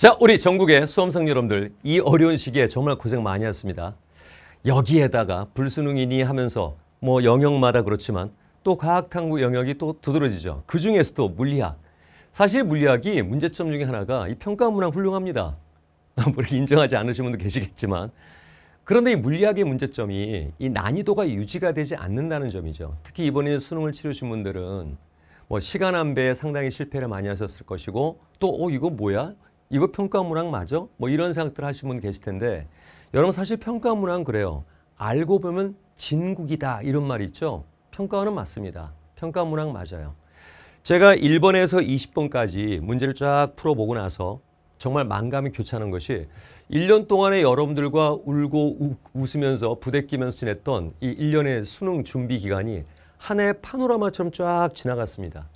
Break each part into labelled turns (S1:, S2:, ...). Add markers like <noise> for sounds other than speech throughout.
S1: 자, 우리 전국의 수험생 여러분들 이 어려운 시기에 정말 고생 많이 했습니다. 여기에다가 불수능이니 하면서 뭐 영역마다 그렇지만 또 과학탐구 영역이 또 두드러지죠. 그중에서도 물리학. 사실 물리학이 문제점 중에 하나가 이 평가문항 훌륭합니다. 물리 <laughs> 뭐 인정하지 않으신 분도 계시겠지만 그런데 이 물리학의 문제점이 이 난이도가 유지가 되지 않는다는 점이죠. 특히 이번에 수능을 치르신 분들은 뭐 시간 안배에 상당히 실패를 많이 하셨을 것이고 또 어 이거 뭐야? 이거 평가문항 맞아? 뭐 이런 생각들 하시는 분 계실 텐데 여러분 사실 평가문항 그래요. 알고 보면 진국이다 이런 말이 있죠. 평가원은 맞습니다. 평가문항 맞아요. 제가 1번에서 20번까지 문제를 쫙 풀어보고 나서 정말 만감이 교차하는 것이 1년 동안에 여러분들과 울고 우, 웃으면서 부대끼면서 지냈던 이 1년의 수능 준비 기간이 한 해 파노라마처럼 쫙 지나갔습니다.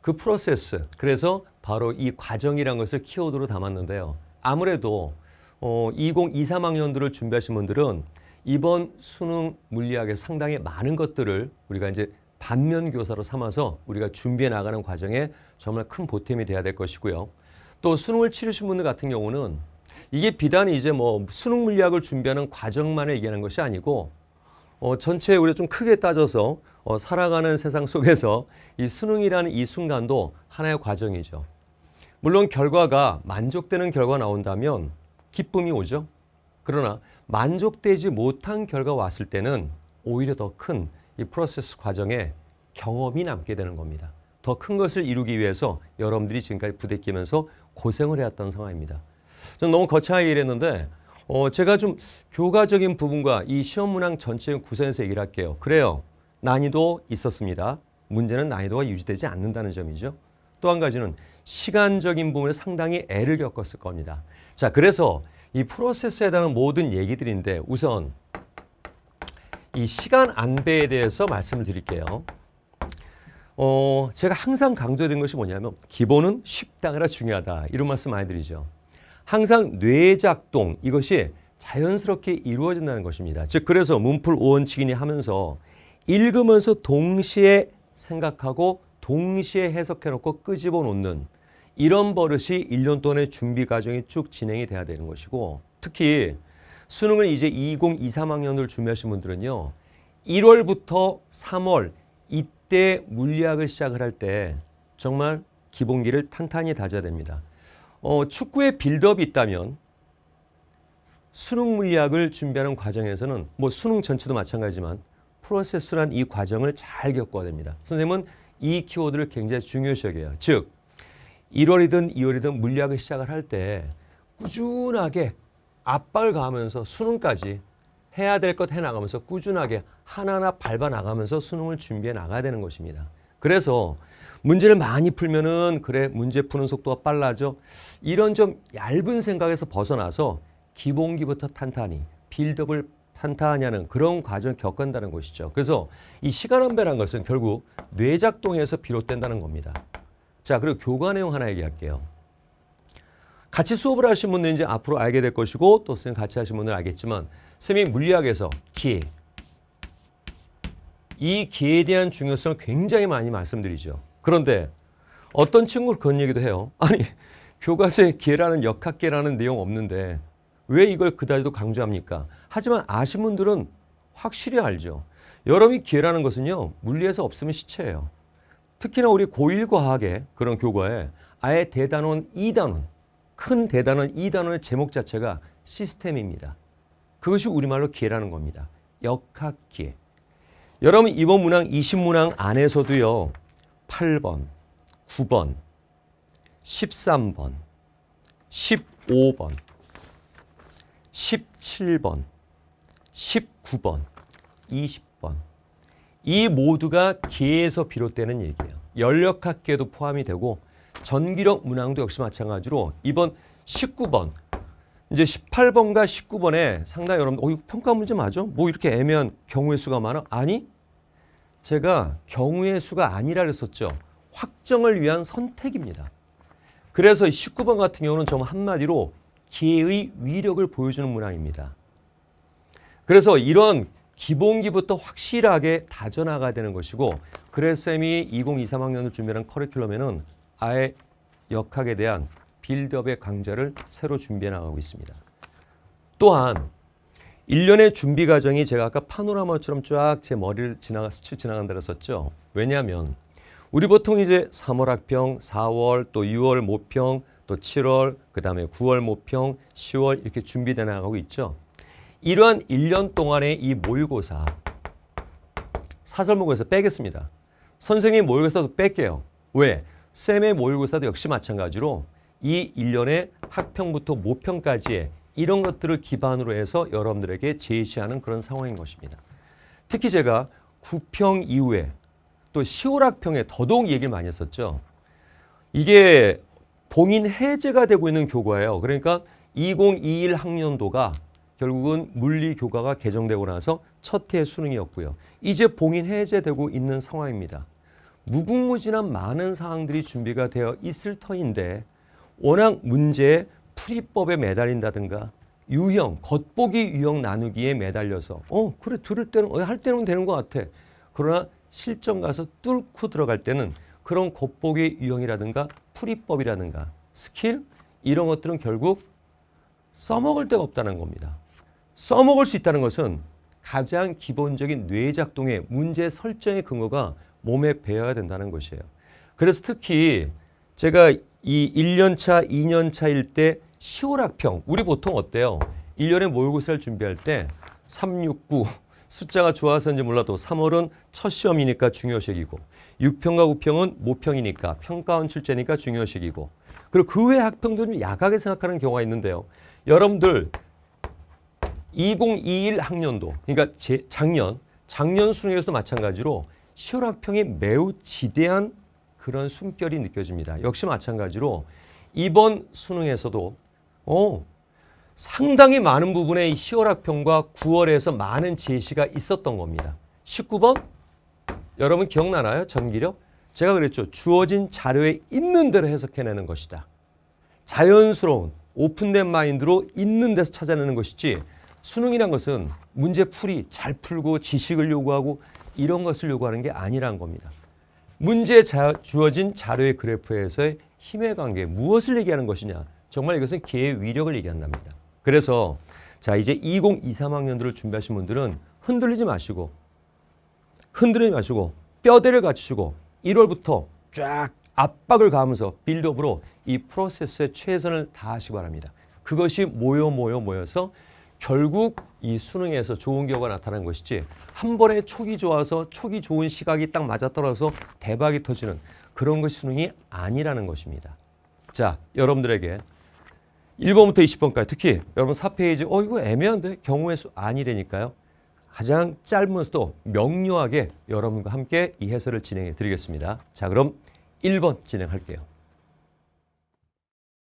S1: 그 프로세스, 그래서 바로 이 과정이란 것을 키워드로 담았는데요. 아무래도 어, 2023학년도를 준비하신 분들은 이번 수능 물리학에 상당히 많은 것들을 우리가 이제 반면 교사로 삼아서 우리가 준비해 나가는 과정에 정말 큰 보탬이 돼야 될 것이고요. 또 수능을 치르신 분들 같은 경우는 이게 비단이 이제 뭐 수능 물리학을 준비하는 과정만을 얘기하는 것이 아니고 어, 전체 우리가 좀 크게 따져서 어, 살아가는 세상 속에서 이 수능이라는 이 순간도 하나의 과정이죠. 물론 결과가 만족되는 결과 가 나온다면 기쁨이 오죠. 그러나 만족되지 못한 결과 가 왔을 때는 오히려 더 큰 이 프로세스 과정에 경험이 남게 되는 겁니다. 더 큰 것을 이루기 위해서 여러분들이 지금까지 부대끼면서 고생을 해왔던 상황입니다. 저는 너무 거창하게 일했는데 어, 제가 좀 교과적인 부분과 이 시험 문항 전체의 구성에서 얘기를 할게요. 그래요. 난이도 있었습니다. 문제는 난이도가 유지되지 않는다는 점이죠. 또 한 가지는 시간적인 부분에 상당히 애를 겪었을 겁니다. 자, 그래서 이 프로세스에 대한 모든 얘기들인데 우선 이 시간 안배에 대해서 말씀을 드릴게요. 어, 제가 항상 강조드 것이 뭐냐면 기본은 쉽다라 중요하다 이런 말씀 많이 드리죠. 항상 뇌작동 이것이 자연스럽게 이루어진다는 것입니다. 즉 그래서 문풀 오원칙이니 하면서 읽으면서 동시에 생각하고 동시에 해석해놓고 끄집어놓는 이런 버릇이 1년 동안의 준비 과정이 쭉 진행이 돼야 되는 것이고 특히 수능을 이제 2023학년을 준비하신 분들은요. 1월부터 3월 이때 물리학을 시작을 할 때 정말 기본기를 탄탄히 다져야 됩니다. 어, 축구에 빌드업이 있다면 수능 물리학을 준비하는 과정에서는 뭐 수능 전체도 마찬가지지만 프로세스란 이 과정을 잘 겪어야 됩니다. 선생님은 이 키워드를 굉장히 중요시 여겨요. 즉 1월이든 2월이든 물리학을 시작을 할 때 꾸준하게 압박을 가하면서 수능까지 해야 될 것 해나가면서 꾸준하게 하나하나 밟아나가면서 수능을 준비해 나가야 되는 것입니다. 그래서 문제를 많이 풀면은 그래 문제 푸는 속도가 빨라져 이런 좀 얇은 생각에서 벗어나서 기본기부터 탄탄히 빌드업을 탄탄히 하는 그런 과정을 겪은다는 것이죠. 그래서 이 시간 안배란 것은 결국 뇌작동에서 비롯된다는 겁니다. 자, 그리고 교과 내용 하나 얘기할게요. 같이 수업을 하신 분들 이제 앞으로 알게 될 것이고 또 선생님 같이 하신 분들 알겠지만 선생님 물리학에서 기회 이 기회에 대한 중요성을 굉장히 많이 말씀드리죠. 그런데 어떤 친구 그런 얘기도 해요. <laughs> 아니 교과서에 기회라는 역학계라는 내용 없는데 왜 이걸 그다지도 강조합니까? 하지만 아신 분들은 확실히 알죠. 여러분이 기회라는 것은요. 물리에서 없으면 시체예요. 특히나 우리 고1 과학의 그런 교과에 아예 대단원 2단원, 큰 대단원 2단원의 제목 자체가 시스템입니다. 그것이 우리말로 기회라는 겁니다. 역학기회. 여러분 이번 문항 20문항 안에서도요. 8번, 9번, 13번, 15번, 17번, 19번, 20번 이 모두가 기회에서 비롯되는 얘기 연력학계도 포함이 되고 전기력 문항도 역시 마찬가지로 이번 19번 이제 18번과 19번에 상당히 여러분 어 이거 평가 문제 맞아? 뭐 이렇게 애매한 경우의 수가 많아? 아니 제가 경우의 수가 아니라 그랬었죠. 확정을 위한 선택입니다. 그래서 19번 같은 경우는 정 한마디로 기의 위력을 보여주는 문항입니다. 그래서 이런 기본기부터 확실하게 다져나가야 되는 것이고 그래서 쌤이 2023학년을 준비하는 커리큘럼에는 아예 역학에 대한 빌드업의 강좌를 새로 준비해 나가고 있습니다. 또한 1년의 준비 과정이 제가 아까 파노라마처럼 쫙 제 머리를 지나가, 스치 지나간다 그랬었죠. 왜냐하면 우리 보통 이제 3월 학평, 4월, 또 6월 모평, 또 7월, 그 다음에 9월 모평, 10월 이렇게 준비돼 나가고 있죠. 이러한 1년 동안의 이 모의고사 사설모의고사 빼겠습니다. 선생님 모의고사도 뺄게요. 왜? 쌤의 모의고사도 역시 마찬가지로 이 1년의 학평부터 모평까지의 이런 것들을 기반으로 해서 여러분들에게 제시하는 그런 상황인 것입니다. 특히 제가 구평 이후에 또 시오락평에 더더욱 얘기를 많이 했었죠. 이게 봉인 해제가 되고 있는 교과예요. 그러니까 2021 학년도가 결국은 물리 교과가 개정되고 나서 첫 해의 수능이었고요. 이제 봉인 해제되고 있는 상황입니다. 무궁무진한 많은 사항들이 준비가 되어 있을 터인데 워낙 문제의 풀이법에 매달린다든가 유형, 겉보기 유형 나누기에 매달려서 어 그래 들을 때는 어, 할 때는 되는 것 같아. 그러나 실전 가서 뚫고 들어갈 때는 그런 겉보기 유형이라든가 풀이법이라든가 스킬 이런 것들은 결국 써먹을 데가 없다는 겁니다. 써먹을 수 있다는 것은 가장 기본적인 뇌작동의 문제 설정의 근거가 몸에 배어야 된다는 것이에요. 그래서 특히 제가 이 1년차, 2년차일 때 시오락평, 우리 보통 어때요? 1년에 모의고사를 준비할 때 369, <laughs> 숫자가 좋아서인지 몰라도 3월은 첫 시험이니까 중요식이고 6평과 9평은 모평이니까 평가원 출제니까 중요식이고 그리고 그 외 학평도 좀야각게 생각하는 경우가 있는데요. 여러분들 2021 학년도 그러니까 제, 작년 작년 수능에서도 마찬가지로 시월학평이 매우 지대한 그런 숨결이 느껴집니다. 역시 마찬가지로 이번 수능에서도 어, 상당히 많은 부분의 시월학평과 9월에서 많은 제시가 있었던 겁니다. 19번 여러분 기억나나요? 전기력? 제가 그랬죠. 주어진 자료에 있는 대로 해석해내는 것이다. 자연스러운 오픈된 마인드로 있는 데서 찾아내는 것이지 수능이란 것은 문제풀이 잘 풀고 지식을 요구하고 이런 것을 요구하는 게 아니란 겁니다. 문제 자, 주어진 자료의 그래프에서의 힘의 관계, 무엇을 얘기하는 것이냐. 정말 이것은 개의 위력을 얘기한답니다. 그래서 자 이제 2023학년도를 준비하신 분들은 흔들리지 마시고 흔들리지 마시고 뼈대를 갖추시고 1월부터 쫙 압박을 가하면서 빌드업으로 이 프로세스에 최선을 다하시기 바랍니다. 그것이 모여 모여 모여서 결국 이 수능에서 좋은 결과 가 나타난 것이지 한 번에 촉이 좋아서 촉이 좋은 시각이 딱 맞아떨어서 대박이 터지는 그런 것이 수능이 아니라는 것입니다. 자, 여러분들에게 1번부터 20번까지 특히 여러분 4페이지 어 이거 애매한데 경우의 수 아니라니까요. 가장 짧으면서도 명료하게 여러분과 함께 이 해설을 진행해 드리겠습니다. 자, 그럼 1번 진행할게요.